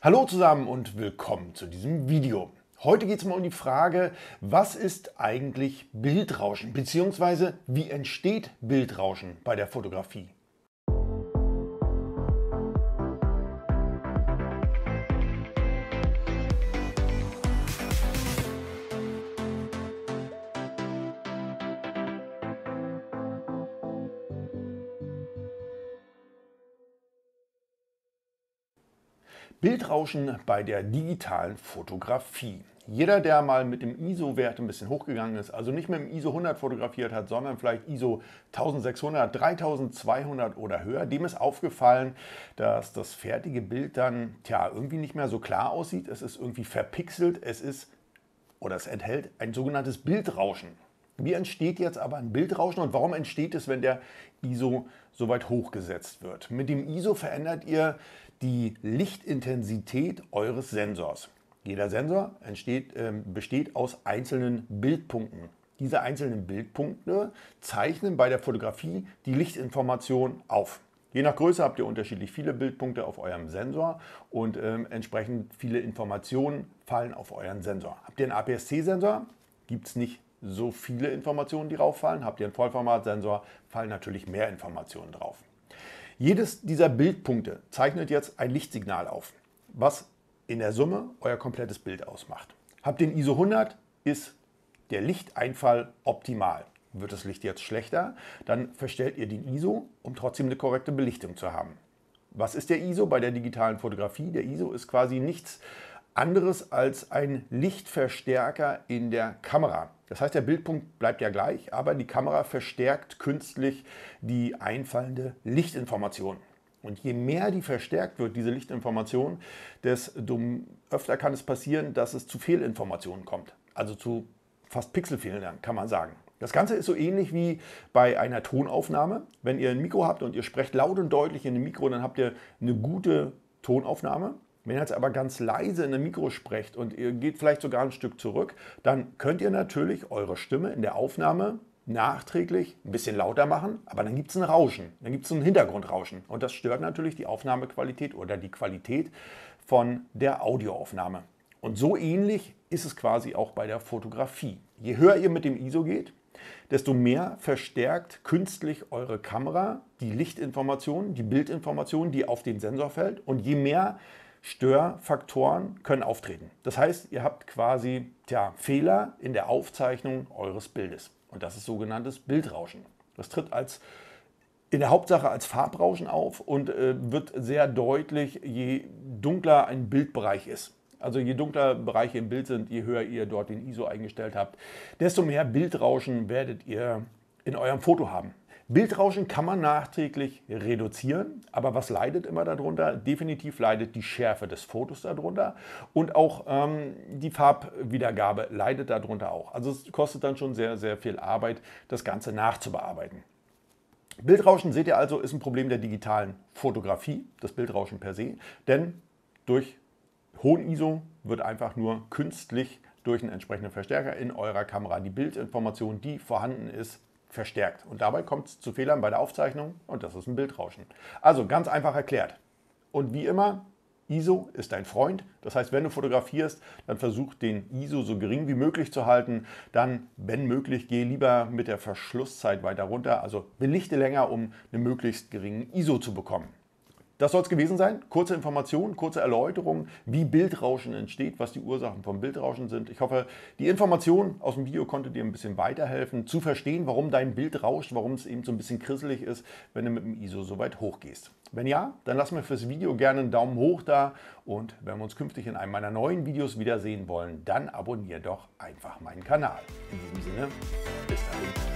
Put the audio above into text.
Hallo zusammen und willkommen zu diesem Video. Heute geht es mal um die Frage, was ist eigentlich Bildrauschen bzw. wie entsteht Bildrauschen bei der Fotografie? Bildrauschen bei der digitalen Fotografie. Jeder, der mal mit dem ISO-Wert ein bisschen hochgegangen ist, also nicht mit dem ISO 100 fotografiert hat, sondern vielleicht ISO 1600, 3200 oder höher, dem ist aufgefallen, dass das fertige Bild dann tja, irgendwie nicht mehr so klar aussieht. Es ist irgendwie verpixelt, es ist oder es enthält ein sogenanntes Bildrauschen. Wie entsteht jetzt aber ein Bildrauschen und warum entsteht es, wenn der ISO so weit hochgesetzt wird? Mit dem ISO verändert ihr die Lichtintensität eures Sensors. Jeder Sensor entsteht, äh, besteht aus einzelnen Bildpunkten. Diese einzelnen Bildpunkte zeichnen bei der Fotografie die Lichtinformation auf. Je nach Größe habt ihr unterschiedlich viele Bildpunkte auf eurem Sensor und äh, entsprechend viele Informationen fallen auf euren Sensor. Habt ihr einen APS-C-Sensor? Gibt es nicht so viele Informationen, die drauf fallen. Habt ihr einen Vollformatsensor, fallen natürlich mehr Informationen drauf. Jedes dieser Bildpunkte zeichnet jetzt ein Lichtsignal auf, was in der Summe euer komplettes Bild ausmacht. Habt den ISO 100, ist der Lichteinfall optimal. Wird das Licht jetzt schlechter, dann verstellt ihr den ISO, um trotzdem eine korrekte Belichtung zu haben. Was ist der ISO bei der digitalen Fotografie? Der ISO ist quasi nichts anderes als ein Lichtverstärker in der Kamera. Das heißt, der Bildpunkt bleibt ja gleich, aber die Kamera verstärkt künstlich die einfallende Lichtinformation. Und je mehr die verstärkt wird, diese Lichtinformation, desto öfter kann es passieren, dass es zu Fehlinformationen kommt. Also zu fast Pixelfehlern, kann man sagen. Das Ganze ist so ähnlich wie bei einer Tonaufnahme. Wenn ihr ein Mikro habt und ihr sprecht laut und deutlich in dem Mikro, dann habt ihr eine gute Tonaufnahme. Wenn ihr jetzt aber ganz leise in einem Mikro sprecht und ihr geht vielleicht sogar ein Stück zurück, dann könnt ihr natürlich eure Stimme in der Aufnahme nachträglich ein bisschen lauter machen, aber dann gibt es ein Rauschen, dann gibt es ein Hintergrundrauschen und das stört natürlich die Aufnahmequalität oder die Qualität von der Audioaufnahme. Und so ähnlich ist es quasi auch bei der Fotografie. Je höher ihr mit dem ISO geht, desto mehr verstärkt künstlich eure Kamera die Lichtinformation, die Bildinformation, die auf den Sensor fällt und je mehr Störfaktoren können auftreten. Das heißt, ihr habt quasi tja, Fehler in der Aufzeichnung eures Bildes. Und das ist sogenanntes Bildrauschen. Das tritt als in der Hauptsache als Farbrauschen auf und äh, wird sehr deutlich, je dunkler ein Bildbereich ist. Also je dunkler Bereiche im Bild sind, je höher ihr dort den ISO eingestellt habt, desto mehr Bildrauschen werdet ihr in eurem Foto haben. Bildrauschen kann man nachträglich reduzieren, aber was leidet immer darunter? Definitiv leidet die Schärfe des Fotos darunter und auch ähm, die Farbwiedergabe leidet darunter auch. Also es kostet dann schon sehr, sehr viel Arbeit, das Ganze nachzubearbeiten. Bildrauschen, seht ihr also, ist ein Problem der digitalen Fotografie, das Bildrauschen per se, denn durch hohen ISO wird einfach nur künstlich durch einen entsprechenden Verstärker in eurer Kamera die Bildinformation, die vorhanden ist, verstärkt. Und dabei kommt es zu Fehlern bei der Aufzeichnung und das ist ein Bildrauschen. Also ganz einfach erklärt. Und wie immer, ISO ist dein Freund. Das heißt, wenn du fotografierst, dann versuch den ISO so gering wie möglich zu halten. Dann, wenn möglich, geh lieber mit der Verschlusszeit weiter runter. Also belichte länger, um einen möglichst geringen ISO zu bekommen. Das soll es gewesen sein. Kurze Informationen, kurze Erläuterungen, wie Bildrauschen entsteht, was die Ursachen vom Bildrauschen sind. Ich hoffe, die Information aus dem Video konnte dir ein bisschen weiterhelfen, zu verstehen, warum dein Bild rauscht, warum es eben so ein bisschen krisselig ist, wenn du mit dem ISO so weit hochgehst. Wenn ja, dann lass mir fürs Video gerne einen Daumen hoch da und wenn wir uns künftig in einem meiner neuen Videos wiedersehen wollen, dann abonniere doch einfach meinen Kanal. In diesem Sinne, bis dahin.